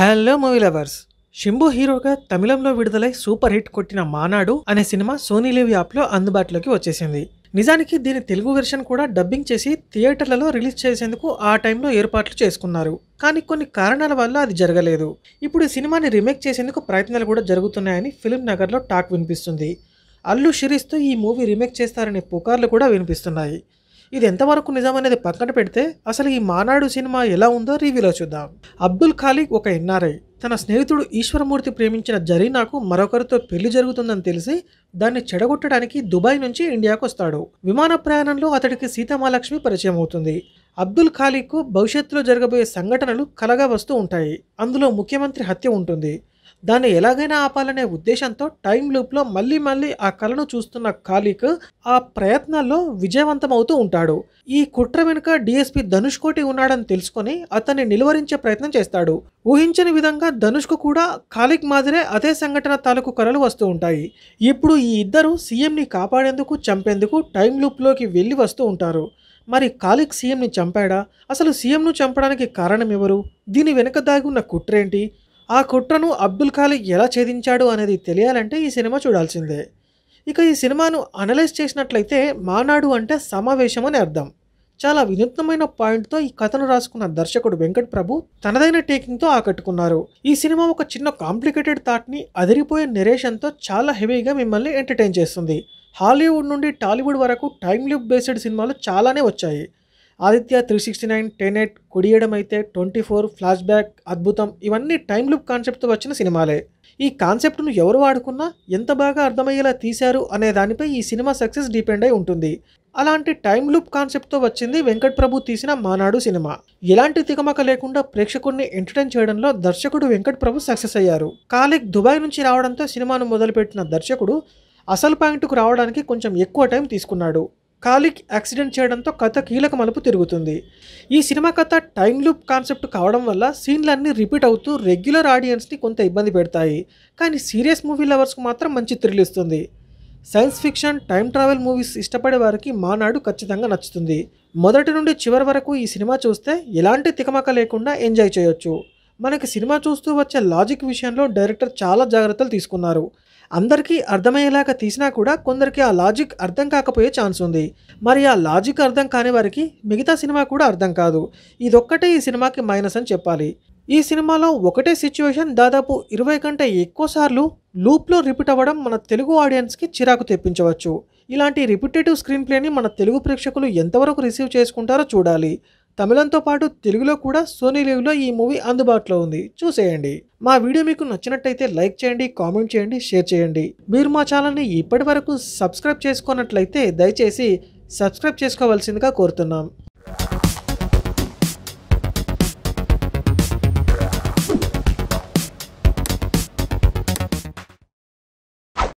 hello movie lovers Simbu హీరోగా తమిళంలో విడుదలై సూపర్ హిట్ కొట్టిన మానాడు అనే సినిమా సోనీ లివ్ యాప్లో అందుబాటులోకి వచ్చేసింది నిజానికి దీని తెలుగు వెర్షన్ కూడా డబ్బింగ్ చేసి థియేటర్లలో రిలీజ్ చేసేందుకు ఆ టైంలో ఏర్పాట్లు చేసుకున్నారు కానీ కొన్ని కారణాల వల్ల అది జరగలేదు ఇప్పుడు ఈ సినిమాని రీమేక్ చేసేందుకు ప్రయత్నాలు కూడా జరుగుతున్నాయని ఫిల్మ్ నగర్లో టాక్ వినిపిస్తుంది అల్లు షిరీస్తో ఈ మూవీ రీమేక్ చేస్తారనే పుకార్లు కూడా వినిపిస్తున్నాయి ఇది ఎంతవరకు నిజమనేది పక్కన పెడితే అసలు ఈ మానాడు సినిమా ఎలా ఉందో రివ్యూలో చూద్దాం అబ్దుల్ ఖాలిక్ ఒక ఎన్ఆర్ఐ తన స్నేహితుడు ఈశ్వరమూర్తి ప్రేమించిన జరీనాకు మరొకరితో పెళ్లి జరుగుతుందని తెలిసి దాన్ని చెడగొట్టడానికి దుబాయ్ నుంచి ఇండియాకు వస్తాడు విమాన ప్రయాణంలో అతడికి సీతమాలక్ష్మి పరిచయం అవుతుంది అబ్దుల్ ఖాలిక్కు భవిష్యత్తులో జరగబోయే సంఘటనలు కలగా వస్తూ ఉంటాయి అందులో ముఖ్యమంత్రి హత్య ఉంటుంది దాన్ని ఎలాగైనా ఆపాలనే ఉద్దేశంతో టైం లూప్లో మళ్ళీ మళ్ళీ ఆ కళను చూస్తున్న కాలిక్ ఆ ప్రయత్నాల్లో విజయవంతమవుతూ ఉంటాడు ఈ కుట్ర వెనుక డిఎస్పి ధనుష్ కోటి ఉన్నాడని తెలుసుకొని అతన్ని నిలువరించే ప్రయత్నం చేస్తాడు ఊహించని విధంగా ధనుష్కు కూడా కాలిక్ మాదిరే అదే సంఘటన తాలూకు కళలు వస్తూ ఉంటాయి ఇప్పుడు ఈ ఇద్దరు సీఎంని కాపాడేందుకు చంపేందుకు టైం లూప్లోకి వెళ్ళి వస్తూ ఉంటారు మరి కాలిక్ సీఎంని చంపాడా అసలు సీఎంను చంపడానికి కారణం ఎవరు దీని వెనుక దాగి ఉన్న కుట్రేంటి ఆ కుట్రను అబ్దుల్ ఖాళీ ఎలా ఛేదించాడు అనేది తెలియాలంటే ఈ సినిమా చూడాల్సిందే ఇక ఈ సినిమాను అనలైజ్ చేసినట్లయితే మానాడు అంటే సమావేశం అని అర్థం చాలా వినూత్నమైన పాయింట్తో ఈ కథను రాసుకున్న దర్శకుడు వెంకట్ ప్రభు తనదైన టేకింగ్తో ఆకట్టుకున్నారు ఈ సినిమా ఒక చిన్న కాంప్లికేటెడ్ థాట్ని అదిరిపోయే నెరేషన్తో చాలా హెవీగా మిమ్మల్ని ఎంటర్టైన్ చేస్తుంది హాలీవుడ్ నుండి టాలీవుడ్ వరకు టైం లిప్ బేస్డ్ సినిమాలు చాలానే వచ్చాయి Aditya three sixty nine ten eight కొడియడం అయితే ట్వంటీ ఫోర్ ఫ్లాష్ బ్యాక్ అద్భుతం ఇవన్నీ టైం లుప్ కాన్సెప్ట్తో వచ్చిన సినిమాలే ఈ కాన్సెప్ట్ను ఎవరు వాడుకున్నా ఎంత బాగా అర్థమయ్యేలా తీశారు అనే దానిపై ఈ సినిమా సక్సెస్ డిపెండ్ అయి ఉంటుంది అలాంటి టైం లుప్ కాన్సెప్ట్తో వచ్చింది వెంకట్ ప్రభు తీసిన మానాడు సినిమా ఎలాంటి తికమక లేకుండా ప్రేక్షకుడిని ఎంటర్టైన్ చేయడంలో దర్శకుడు వెంకట్ ప్రభు సక్సెస్ అయ్యారు కాలిక్ దుబాయ్ నుంచి రావడంతో సినిమాను మొదలుపెట్టిన దర్శకుడు అసలు పాయింట్కు రావడానికి కొంచెం ఎక్కువ టైం తీసుకున్నాడు కాలిక్ యాక్సిడెంట్ చేయడంతో కథ కీలక మలుపు తిరుగుతుంది ఈ సినిమా కథ టైం లూప్ కాన్సెప్ట్ కావడం వల్ల సీన్లన్నీ రిపీట్ అవుతూ రెగ్యులర్ ఆడియన్స్ని కొంత ఇబ్బంది పెడతాయి కానీ సీరియస్ మూవీ లవర్స్కు మాత్రం మంచి థ్రిల్ ఇస్తుంది science fiction time travel movies ఇష్టపడే వారికి మానాడు ఖచ్చితంగా నచ్చుతుంది మొదటి నుండి చివరి వరకు ఈ సినిమా చూస్తే ఎలాంటి తికమక లేకుండా ఎంజాయ్ చేయొచ్చు మనకి సినిమా చూస్తూ వచ్చే లాజిక్ విషయంలో డైరెక్టర్ చాలా జాగ్రత్తలు తీసుకున్నారు అందరికీ అర్థమయ్యేలాగా తీసినా కూడా కొందరికి ఆ లాజిక్ అర్థం కాకపోయే ఛాన్స్ ఉంది మరి ఆ లాజిక్ అర్థం కాని వారికి మిగతా సినిమా కూడా అర్థం కాదు ఇదొక్కటే ఈ సినిమాకి మైనస్ అని చెప్పాలి ఈ సినిమాలో ఒకటే సిచ్యువేషన్ దాదాపు ఇరవై కంటే ఎక్కువ సార్లు లూప్లో రిపీట్ అవ్వడం మన తెలుగు ఆడియన్స్కి చిరాకు తెప్పించవచ్చు ఇలాంటి రిపిటేటివ్ స్క్రీన్ ప్లేని మన తెలుగు ప్రేక్షకులు ఎంతవరకు రిసీవ్ చేసుకుంటారో చూడాలి తమిళంతో పాటు తెలుగులో కూడా సోనీ లీవ్లో ఈ మూవీ అందుబాటులో ఉంది చూసేయండి మా వీడియో మీకు నచ్చినట్టయితే లైక్ చేయండి కామెంట్ చేయండి షేర్ చేయండి మీరు మా ఛానల్ని ఇప్పటి వరకు సబ్స్క్రైబ్ చేసుకున్నట్లయితే దయచేసి సబ్స్క్రైబ్ చేసుకోవాల్సిందిగా కోరుతున్నాం